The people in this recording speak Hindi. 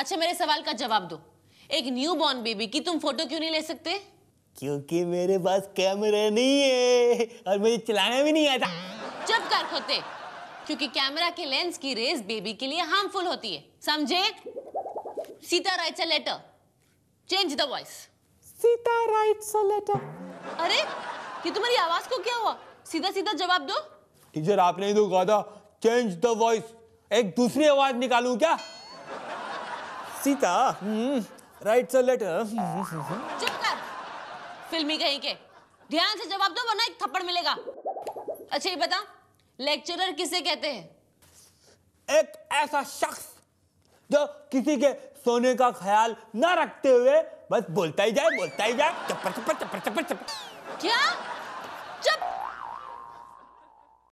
अच्छा मेरे सवाल का जवाब दो एक न्यू बॉर्न बेबी की तुम फोटो क्यों नहीं ले सकते क्योंकि मेरे पास कैमरा नहीं है और मुझे चलाना भी नहीं आता चुप कर खोते क्योंकि कैमरा के लेंस की रेस बेबी के लिए हार्मफुल होती है समझे Sita writes a letter change the voice Sita writes a letter अरे ये तुम्हारी आवाज को क्या हुआ सीधा सीधा जवाब दो टीचर आपने ही तो कहा था चेंज द वॉइस एक दूसरी आवाज निकालू क्या सीता राइट्स अ लेटर चुप कर फिल्मी कहीं के ध्यान से जवाब दो वरना एक थप्पड़ मिलेगा अच्छा ये बता लेक्चरर किसे कहते हैं एक ऐसा शख्स जो किसी के सोने का ख्याल ना रखते हुए बस बोलता ही जाए बोलता ही जाए चप्पर चप्पर चप्पर चप्पर चप्पर